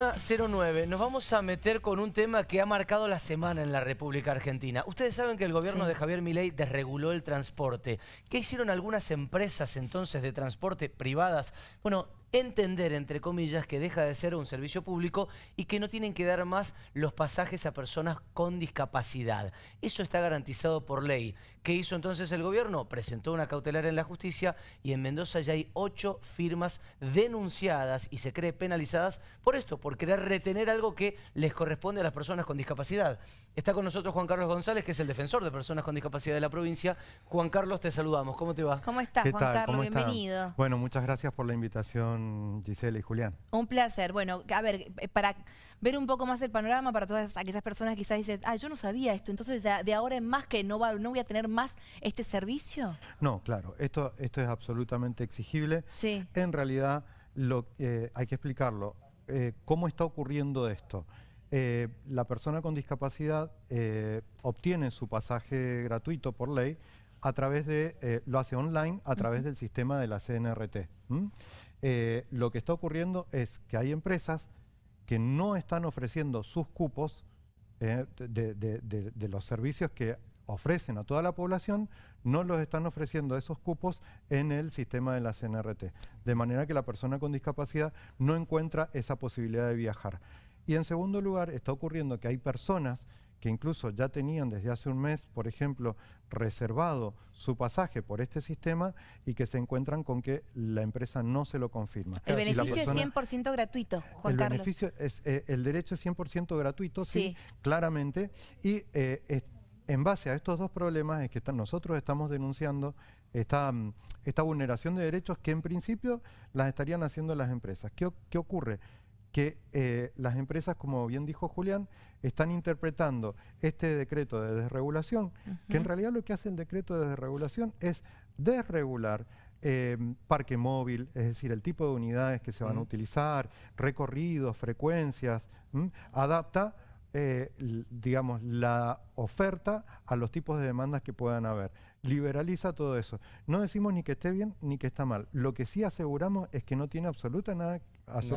09, nos vamos a meter con un tema que ha marcado la semana en la República Argentina. Ustedes saben que el gobierno de Javier Milei desreguló el transporte. ¿Qué hicieron algunas empresas entonces de transporte privadas? Bueno, entender, entre comillas, que deja de ser un servicio público y que no tienen que dar más los pasajes a personas con discapacidad. Eso está garantizado por ley. ¿Qué hizo entonces el gobierno? Presentó una cautelar en la justicia y en Mendoza ya hay ocho firmas denunciadas y se cree penalizadas por esto, por querer retener algo que les corresponde a las personas con discapacidad. Está con nosotros Juan Carlos González, que es el defensor de personas con discapacidad de la provincia. Juan Carlos, te saludamos. ¿Cómo te va? ¿Cómo estás, Juan Carlos? Bienvenido. Bueno, muchas gracias por la invitación con Gisela y Julián. Un placer. Bueno, a ver, eh, para ver un poco más el panorama, para todas aquellas personas que quizás dicen, ah, yo no sabía esto, entonces de ahora en más que no, no voy a tener más este servicio. No, claro, esto, esto es absolutamente exigible. Sí. En realidad, eh, hay que explicarlo. Eh, ¿Cómo está ocurriendo esto? la persona con discapacidad obtiene su pasaje gratuito por ley, a través de, eh, lo hace online a través del sistema de la CNRT. Eh, lo que está ocurriendo es que hay empresas que no están ofreciendo sus cupos eh, de, los servicios que ofrecen a toda la población, no los están ofreciendo esos cupos en el sistema de la CNRT. De manera que la persona con discapacidad no encuentra esa posibilidad de viajar. Y en segundo lugar, está ocurriendo que hay personas que incluso ya tenían desde hace un mes, por ejemplo, reservado su pasaje por este sistema y que se encuentran con que la empresa no se lo confirma. El beneficio es 100% gratuito, Juan Carlos. es, eh, el derecho es 100% gratuito, sí. claramente, y eh, en base a estos dos problemas es que nosotros estamos denunciando esta, vulneración de derechos que en principio las estarían haciendo las empresas. qué ocurre? que eh, las empresas, como bien dijo Julián, están interpretando este decreto de desregulación, que en realidad lo que hace el decreto de desregulación es desregular em, parque móvil, es decir, el tipo de unidades que se van a mm. utilizar, recorridos, frecuencias, adapta eh, digamos, la oferta a los tipos de demandas que puedan haber. Liberaliza todo eso. No decimos ni que esté bien ni que está mal. Lo que sí aseguramos es que no tiene absoluta nada,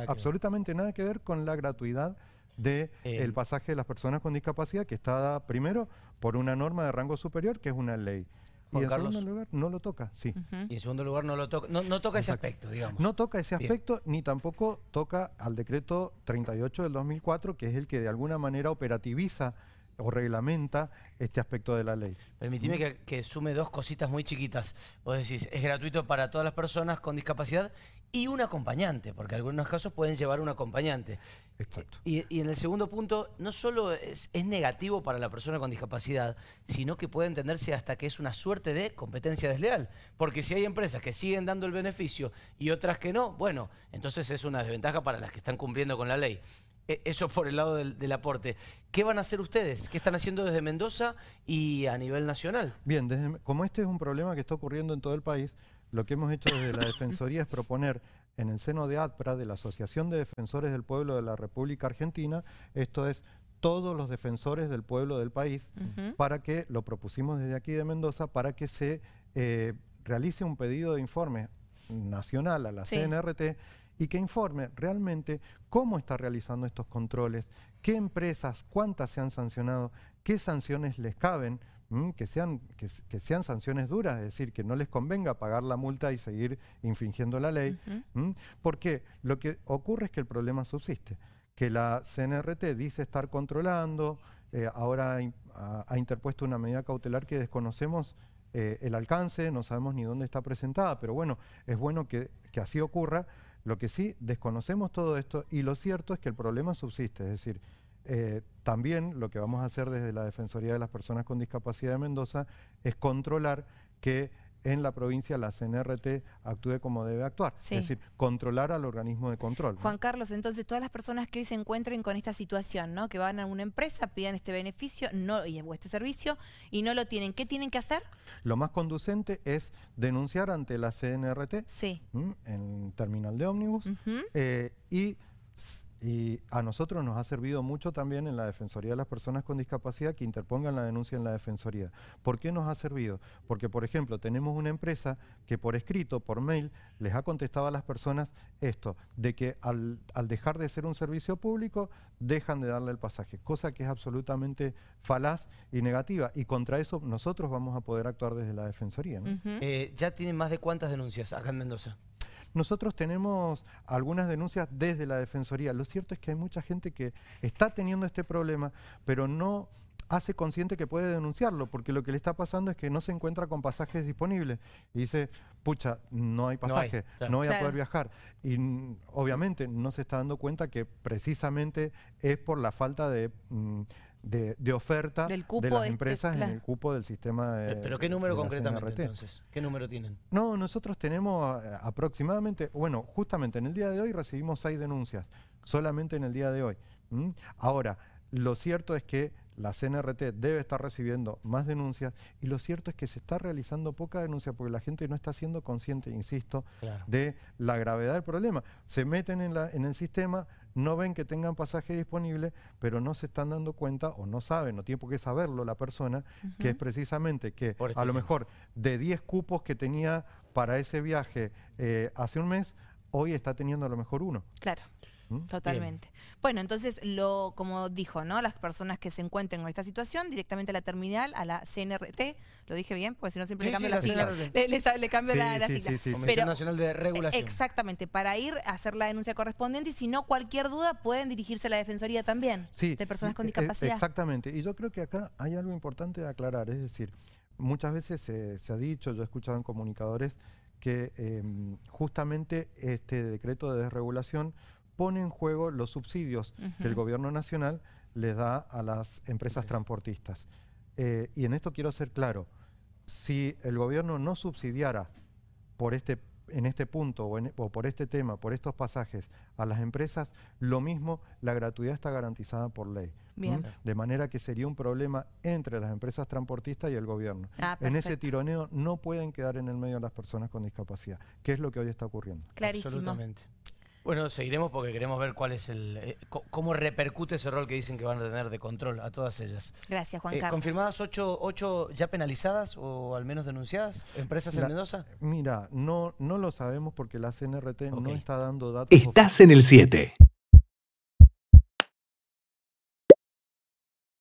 absolutamente nada que ver con la gratuidad del de eh. pasaje de las personas con discapacidad que está dada primero por una norma de rango superior que es una ley y en segundo lugar, no lo toca, sí. Y en segundo lugar, no lo toca, no, toca ese aspecto, digamos. No toca ese aspecto, ni tampoco toca al decreto 38 del 2004, que es el que de alguna manera operativiza o reglamenta este aspecto de la ley. Permitime ¿Mm? que, que, sume dos cositas muy chiquitas. Vos decís, es gratuito para todas las personas con discapacidad y un acompañante, porque en algunos casos pueden llevar un acompañante. Exacto. Y, en el segundo punto, no solo es, negativo para la persona con discapacidad, sino que puede entenderse hasta que es una suerte de competencia desleal. Porque si hay empresas que siguen dando el beneficio y otras que no, bueno, entonces es una desventaja para las que están cumpliendo con la ley. E, eso por el lado del, aporte. ¿Qué van a hacer ustedes? ¿Qué están haciendo desde Mendoza y a nivel nacional? Bien, como este es un problema que está ocurriendo en todo el país, lo que hemos hecho desde la Defensoría es proponer en el seno de ADPRA, de la Asociación de Defensores del Pueblo de la República Argentina, esto es todos los defensores del pueblo del país, para que, lo propusimos desde aquí de Mendoza, para que se eh, realice un pedido de informe nacional a la CNRT y que informe realmente cómo está realizando estos controles, qué empresas, cuántas se han sancionado, qué sanciones les caben, que, sean, sean sanciones duras, es decir, que no les convenga pagar la multa y seguir infringiendo la ley, porque lo que ocurre es que el problema subsiste, que la CNRT dice estar controlando, eh, ahora ha, interpuesto una medida cautelar que desconocemos eh, el alcance, no sabemos ni dónde está presentada, pero bueno, es bueno que, que así ocurra. Lo que sí, desconocemos todo esto y lo cierto es que el problema subsiste, es decir, eh, también lo que vamos a hacer desde la Defensoría de las Personas con Discapacidad de Mendoza es controlar que en la provincia la CNRT actúe como debe actuar, es decir, controlar al organismo de control. Juan Carlos, entonces todas las personas que hoy se encuentren con esta situación, ¿no? que van a una empresa, pidan este beneficio no, y, o este servicio y no lo tienen, ¿qué tienen que hacer? Lo más conducente es denunciar ante la CNRT sí. en terminal de ómnibus eh, y y a nosotros nos ha servido mucho también en la Defensoría de las Personas con Discapacidad que interpongan la denuncia en la Defensoría. ¿Por qué nos ha servido? Porque, por ejemplo, tenemos una empresa que por escrito, por mail, les ha contestado a las personas esto, de que al, dejar de ser un servicio público, dejan de darle el pasaje, cosa que es absolutamente falaz y negativa. Y contra eso nosotros vamos a poder actuar desde la Defensoría. Eh, ¿Ya tienen más de cuántas denuncias acá en Mendoza? Nosotros tenemos algunas denuncias desde la Defensoría. Lo cierto es que hay mucha gente que está teniendo este problema, pero no hace consciente que puede denunciarlo, porque lo que le está pasando es que no se encuentra con pasajes disponibles. Y dice, pucha, no hay pasaje, no, voy a poder viajar. Y obviamente no se está dando cuenta que precisamente es por la falta de... Mm, de, oferta de las este, empresas en el cupo del sistema de ¿Pero qué número concretamente entonces? ¿Qué número tienen? No, nosotros tenemos eh, aproximadamente, bueno, justamente en el día de hoy recibimos seis denuncias, solamente en el día de hoy. Ahora, lo cierto es que la CNRT debe estar recibiendo más denuncias y lo cierto es que se está realizando poca denuncia porque la gente no está siendo consciente, insisto, de la gravedad del problema. Se meten en el sistema, no ven que tengan pasaje disponible, pero no se están dando cuenta o no saben, no tiene por qué saberlo la persona, que es precisamente que este a lo mejor de 10 cupos que tenía para ese viaje eh, hace un mes, hoy está teniendo a lo mejor uno. Claro. Totalmente. Bueno, entonces, lo, como dijo, ¿no? Las personas que se encuentren en esta situación, directamente a la terminal, a la CNRT, lo dije bien, porque si no siempre le cambio la Le, sí, la, Comisión Nacional de e, Regulación. Exactamente, para ir a hacer la denuncia correspondiente y si no, cualquier duda pueden dirigirse a la Defensoría también de personas con e, e, discapacidad. Exactamente, y yo creo que acá hay algo importante de aclarar, es decir, muchas veces se ha dicho, yo he escuchado en comunicadores, que em, justamente este decreto de desregulación pone en juego los subsidios que el gobierno nacional le da a las empresas transportistas. Eh, y en esto quiero ser claro, si el gobierno no subsidiara por este, en este punto o, por este tema, por estos pasajes a las empresas, lo mismo, la gratuidad está garantizada por ley. De manera que sería un problema entre las empresas transportistas y el gobierno. Ah, en ese tironeo no pueden quedar en el medio las personas con discapacidad, que es lo que hoy está ocurriendo. Clarísimo. Absolutamente. Bueno, seguiremos porque queremos ver cuál es el eh, cómo repercute ese rol que dicen que van a tener de control a todas ellas. Gracias, Juan eh, Carlos. ¿Confirmadas ocho, ocho, ya penalizadas o al menos denunciadas empresas en Mendoza? Mira, no, no lo sabemos porque la CNRT no está dando datos. Estás en el 7.